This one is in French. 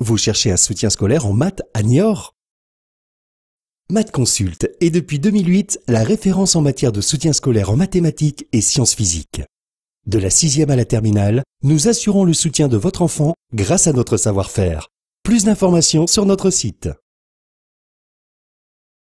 Vous cherchez un soutien scolaire en maths à Niort Math Consult est depuis 2008 la référence en matière de soutien scolaire en mathématiques et sciences physiques. De la sixième à la terminale, nous assurons le soutien de votre enfant grâce à notre savoir-faire. Plus d'informations sur notre site.